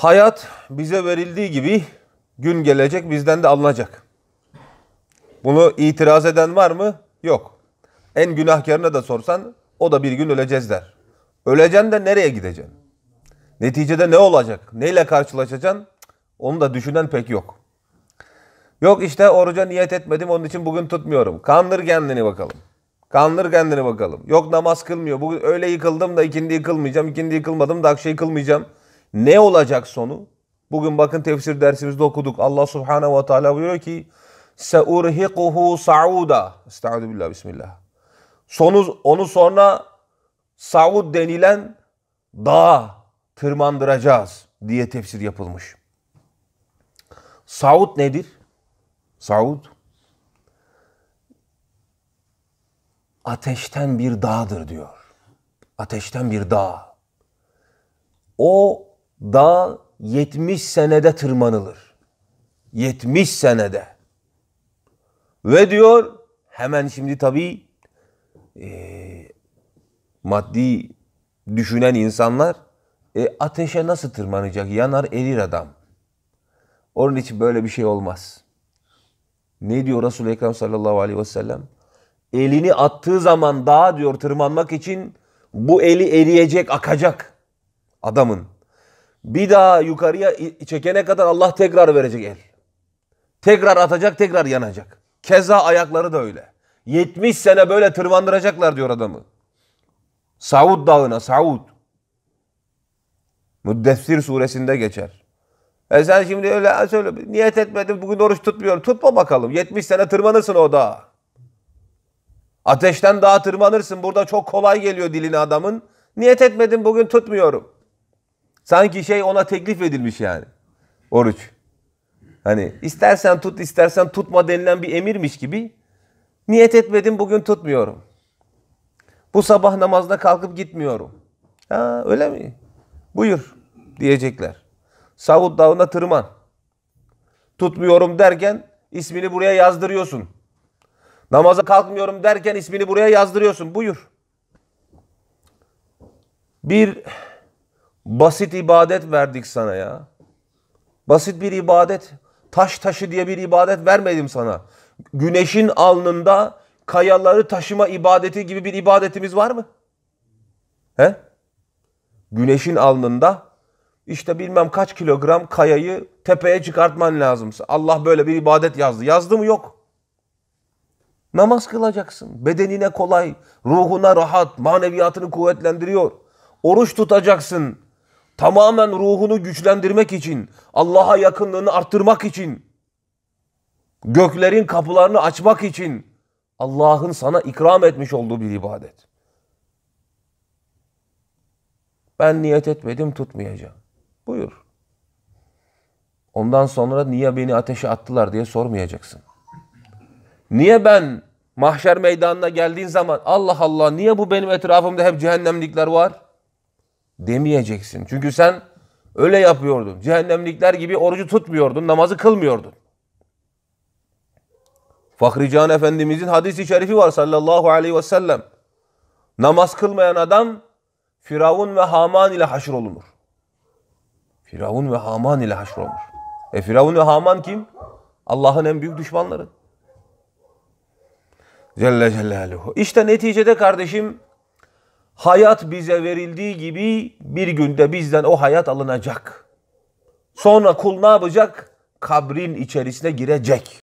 Hayat bize verildiği gibi gün gelecek bizden de alınacak. Bunu itiraz eden var mı? Yok. En günahkarına da sorsan o da bir gün öleceğiz der. Öleceğin de nereye gideceksin? Neticede ne olacak? Neyle karşılaşacaksın? Onu da düşünen pek yok. Yok işte oruca niyet etmedim onun için bugün tutmuyorum. Kandır kendini bakalım. Kandır kendini bakalım. Yok namaz kılmıyor. Bugün öyle yıkıldım da ikindi yıkılmayacağım. İkindi yıkılmadım da akşam yıkılmayacağım. Ne olacak sonu? Bugün bakın tefsir dersimizde okuduk. Allah Subhanahu ve Teala buyuruyor ki seurhiquhu sauda. Estağfurullah billah bismillah. Sonu, onu sonra saud denilen dağa tırmandıracağız diye tefsir yapılmış. Saud nedir? Saud ateşten bir dağdır diyor. Ateşten bir dağ. O dağ 70 senede tırmanılır. 70 senede. Ve diyor hemen şimdi tabii e, maddi düşünen insanlar e, ateşe nasıl tırmanacak? Yanar erir adam. Onun için böyle bir şey olmaz. Ne diyor resul Ekrem sallallahu aleyhi ve sellem? Elini attığı zaman dağa diyor tırmanmak için bu eli eriyecek, akacak adamın. Bir daha yukarıya çekene kadar Allah tekrar verecek el. Tekrar atacak, tekrar yanacak. Keza ayakları da öyle. 70 sene böyle tırmandıracaklar diyor adamı. Saud dağına, Saud. Müddessir suresinde geçer. E sen şimdi öyle söyle, niyet etmedim, bugün oruç tutmuyorum. Tutma bakalım, 70 sene tırmanırsın o dağa. Ateşten dağa tırmanırsın, burada çok kolay geliyor diline adamın. Niyet etmedim, bugün tutmuyorum. Sanki şey ona teklif edilmiş yani. Oruç. Hani istersen tut istersen tutma denilen bir emirmiş gibi. Niyet etmedim bugün tutmuyorum. Bu sabah namazına kalkıp gitmiyorum. Ha öyle mi? Buyur diyecekler. Savut dağına tırman. Tutmuyorum derken ismini buraya yazdırıyorsun. Namaza kalkmıyorum derken ismini buraya yazdırıyorsun. Buyur. Bir Basit ibadet verdik sana ya. Basit bir ibadet. Taş taşı diye bir ibadet vermedim sana. Güneşin alnında kayaları taşıma ibadeti gibi bir ibadetimiz var mı? He? Güneşin alnında işte bilmem kaç kilogram kayayı tepeye çıkartman lazım. Allah böyle bir ibadet yazdı. Yazdı mı? Yok. Namaz kılacaksın. Bedenine kolay, ruhuna rahat, maneviyatını kuvvetlendiriyor. Oruç tutacaksın. Tamamen ruhunu güçlendirmek için, Allah'a yakınlığını arttırmak için, göklerin kapılarını açmak için Allah'ın sana ikram etmiş olduğu bir ibadet. Ben niyet etmedim tutmayacağım. Buyur. Ondan sonra niye beni ateşe attılar diye sormayacaksın. Niye ben mahşer meydanına geldiğin zaman Allah Allah niye bu benim etrafımda hep cehennemlikler var? demeyeceksin. Çünkü sen öyle yapıyordun. Cehennemlikler gibi orucu tutmuyordun, namazı kılmıyordun. Fahri Can Efendimizin hadisi şerifi var sallallahu aleyhi ve sellem. Namaz kılmayan adam Firavun ve Haman ile olunur. Firavun ve Haman ile haşrolunur. E Firavun ve Haman kim? Allah'ın en büyük düşmanları. Celle Celaluhu. İşte neticede kardeşim Hayat bize verildiği gibi bir günde bizden o hayat alınacak. Sonra kul ne yapacak? Kabrin içerisine girecek.